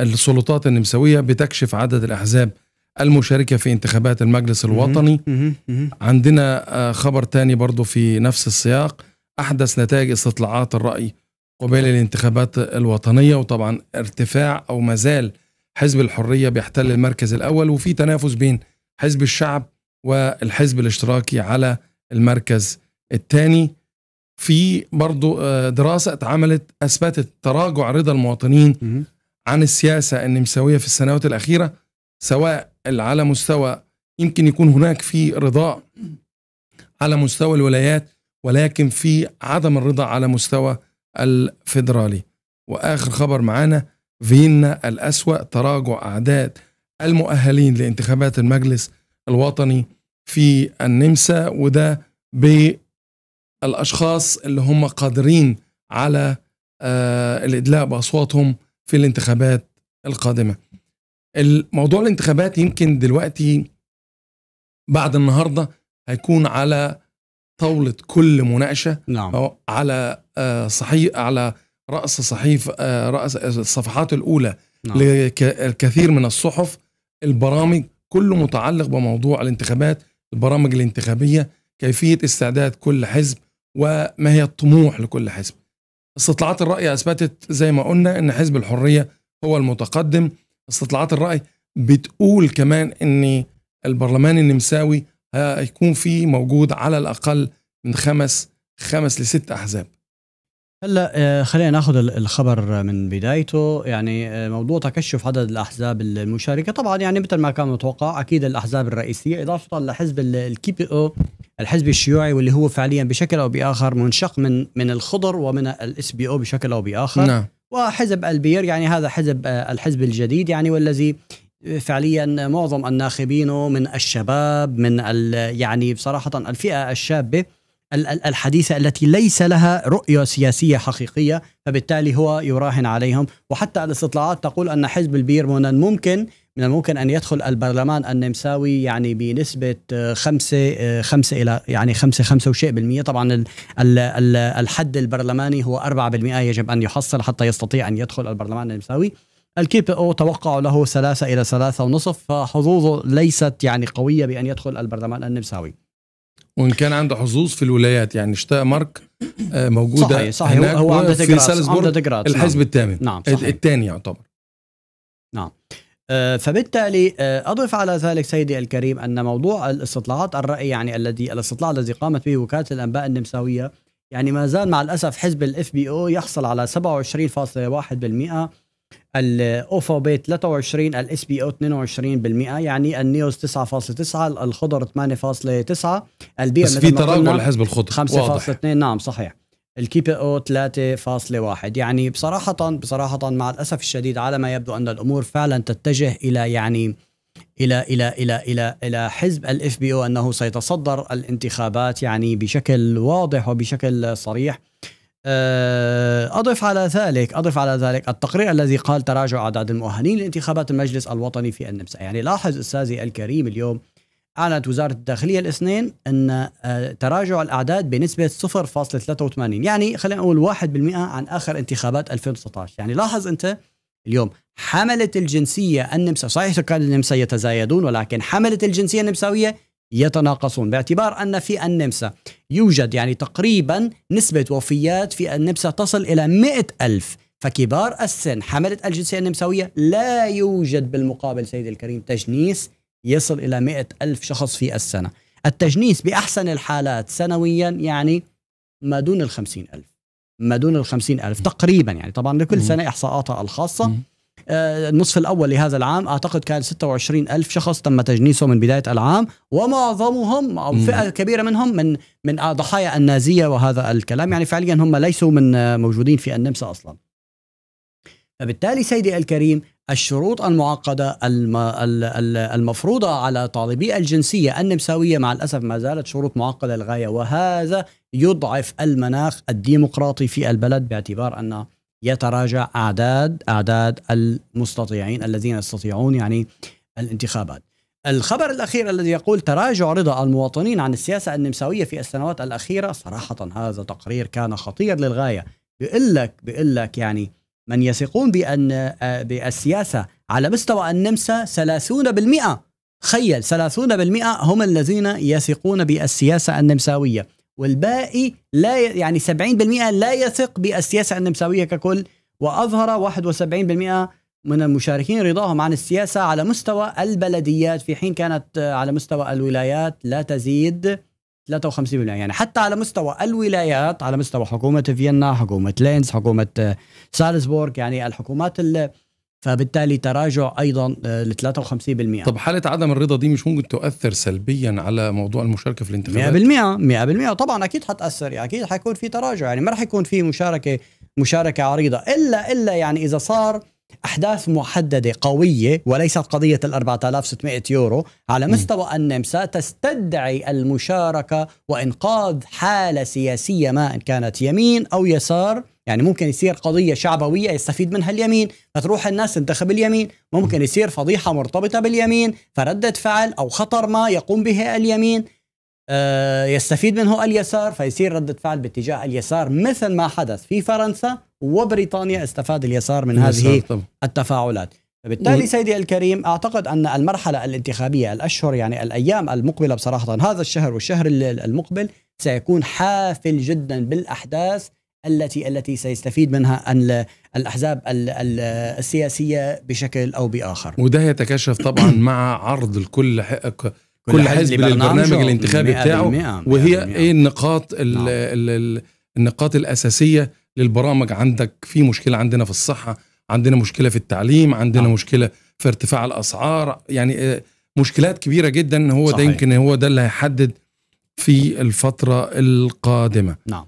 السلطات النمساوية بتكشف عدد الأحزاب المشاركة في انتخابات المجلس الوطني عندنا آه، خبر تاني برضو في نفس السياق أحدث نتائج استطلاعات الرأي قبيل الانتخابات الوطنية وطبعا ارتفاع أو مازال حزب الحرية بيحتل المركز الأول وفي تنافس بين حزب الشعب والحزب الاشتراكي على المركز الثاني في برضو آه، دراسة اتعملت أثبتت تراجع رضا المواطنين عن السياسه اللي في السنوات الاخيره سواء على مستوى يمكن يكون هناك في رضا على مستوى الولايات ولكن في عدم الرضا على مستوى الفيدرالي واخر خبر معانا فيينا الاسوا تراجع اعداد المؤهلين لانتخابات المجلس الوطني في النمسا وده بالاشخاص اللي هم قادرين على آه، الادلاء باصواتهم في الانتخابات القادمه الموضوع الانتخابات يمكن دلوقتي بعد النهارده هيكون على طاولة كل مناقشة نعم. على آه، صحيح على رأس صحيف آه، رأس الصفحات الأولى نعم. لكثير من الصحف البرامج كله متعلق بموضوع الانتخابات البرامج الانتخابية كيفية استعداد كل حزب وما هي الطموح لكل حزب استطلاعات الرأي يعني أثبتت زي ما قلنا أن حزب الحرية هو المتقدم استطلاعات الرأي بتقول كمان أن البرلمان النمساوي هيكون فيه موجود على الأقل من خمس خمس لست أحزاب هلا آه، خلينا ناخذ الخبر من بدايته يعني آه، موضوع تكشف عدد الاحزاب المشاركه طبعا يعني مثل ما كان متوقع اكيد الاحزاب الرئيسيه اضافه لحزب الكي بي او الحزب الشيوعي واللي هو فعليا بشكل او باخر منشق من من الخضر ومن الاس بي او بشكل او باخر نعم. وحزب البير يعني هذا حزب آه، الحزب الجديد يعني والذي فعليا معظم الناخبين من الشباب من يعني بصراحه الفئه الشابه الحديثة التي ليس لها رؤية سياسية حقيقية فبالتالي هو يراهن عليهم وحتى الاستطلاعات تقول أن حزب البير من الممكن من الممكن ان يدخل البرلمان النمساوي يعني بنسبه 5 آه، 5 آه، الى يعني 5 5 وشيء بالمئه طبعا الحد البرلماني هو 4% يجب ان يحصل حتى يستطيع ان يدخل البرلمان النمساوي الكي بي او توقع له ثلاثة إلى ثلاثة ونصف فحظوظه ليست يعني قوية بأن يدخل البرلمان النمساوي وإن كان عنده حظوظ في الولايات يعني شتاء مارك آه، موجودة صحيح صحيح هناك هو عمدة في سالزبورغ الحزب نعم. الثامن نعم الثاني يعتبر نعم آه، فبالتالي آه، أضف على ذلك سيدي الكريم أن موضوع الاستطلاعات الرأي يعني الذي الاستطلاع الذي قامت به وكالة الأنباء النمساوية يعني ما زال مع الأسف حزب الاف بي او يحصل على 27.1% الاوفو بيت 23 الاس بي او 22% يعني النيوز 9.9 الخضر 8.9 البي بس في تراجع لحزب الخضر 5.2 نعم صحيح الكي بي او 3.1 يعني بصراحة بصراحة مع الأسف الشديد على ما يبدو أن الأمور فعلا تتجه إلى يعني إلى إلى إلى إلى إلى حزب الاف بي او أنه سيتصدر الانتخابات يعني بشكل واضح وبشكل صريح آه، أضف على ذلك أضف على ذلك التقرير الذي قال تراجع أعداد المؤهلين لانتخابات المجلس الوطني في النمسا يعني لاحظ أستاذي الكريم اليوم اعلنت وزاره الداخليه الاثنين ان آه، تراجع الاعداد بنسبه 0.83 يعني خلينا نقول 1% عن اخر انتخابات 2019 يعني لاحظ انت اليوم حمله الجنسيه النمسا صحيح كان النمسا يتزايدون ولكن حمله الجنسيه النمساويه يتناقصون باعتبار ان في النمسا يوجد يعني تقريبا نسبه وفيات في النمسا تصل الى 100 ألف فكبار السن حملة الجنسية النمساوية لا يوجد بالمقابل سيد الكريم تجنيس يصل إلى مئة ألف شخص في السنة التجنيس بأحسن الحالات سنويا يعني ما دون الخمسين ألف ما دون الخمسين ألف تقريبا يعني طبعا لكل سنة إحصاءاتها الخاصة آه، النصف الأول لهذا العام أعتقد كان 26 ألف شخص تم تجنيسه من بداية العام ومعظمهم أو فئة كبيرة منهم من من ضحايا النازية وهذا الكلام يعني فعليا هم ليسوا من آه، موجودين في النمسا أصلا فبالتالي سيدي الكريم الشروط المعقدة المفروضة على طالبي الجنسية النمساوية مع الأسف ما زالت شروط معقدة للغاية وهذا يضعف المناخ الديمقراطي في البلد باعتبار أن يتراجع أعداد أعداد المستطيعين الذين يستطيعون يعني الانتخابات الخبر الأخير الذي يقول تراجع رضا المواطنين عن السياسة النمساوية في السنوات الأخيرة صراحة هذا تقرير كان خطير للغاية بيقول لك بيقول لك يعني من يثقون بأن آه، بالسياسة على مستوى النمسا 30% تخيل 30% هم الذين يثقون بالسياسة النمساوية والباقي لا يعني 70% لا يثق بالسياسة النمساوية ككل وأظهر 71% من المشاركين رضاهم عن السياسة على مستوى البلديات في حين كانت آه، على مستوى الولايات لا تزيد 53% يعني حتى على مستوى الولايات على مستوى حكومة فيينا حكومة لينز حكومة آه، سالزبورغ يعني الحكومات اللي فبالتالي تراجع ايضا آه، ل 53% طب حاله عدم الرضا دي مش ممكن تؤثر سلبيا على موضوع المشاركه في الانتخابات 100% 100% طبعا اكيد حتاثر يعني اكيد حيكون في تراجع يعني ما راح يكون في مشاركه مشاركه عريضه الا الا يعني اذا صار احداث محدده قويه وليست قضيه ال 4600 يورو على مستوى النمسا تستدعي المشاركه وانقاذ حاله سياسيه ما ان كانت يمين او يسار يعني ممكن يصير قضيه شعبويه يستفيد منها اليمين فتروح الناس تنتخب اليمين ممكن يصير فضيحه مرتبطه باليمين فردة فعل او خطر ما يقوم به اليمين آه، يستفيد منه اليسار فيصير ردة فعل باتجاه اليسار مثل ما حدث في فرنسا وبريطانيا استفاد اليسار من هذه التفاعلات فبالتالي سيدي الكريم اعتقد ان المرحله الانتخابيه الاشهر يعني الايام المقبله بصراحه هذا الشهر والشهر المقبل سيكون حافل جدا بالاحداث التي التي سيستفيد منها الاحزاب السياسيه بشكل او باخر وده يتكشف طبعا مع عرض الكل كل حزب للبرنامج الانتخابي بتاعه وهي ايه النقاط الـ نعم. الـ الـ النقاط الاساسيه للبرامج عندك في مشكله عندنا في الصحه عندنا مشكله في التعليم عندنا نعم. مشكله في ارتفاع الاسعار يعني آه، مشكلات كبيره جدا هو صحيح. ده يمكن هو ده اللي هيحدد في الفتره القادمه نعم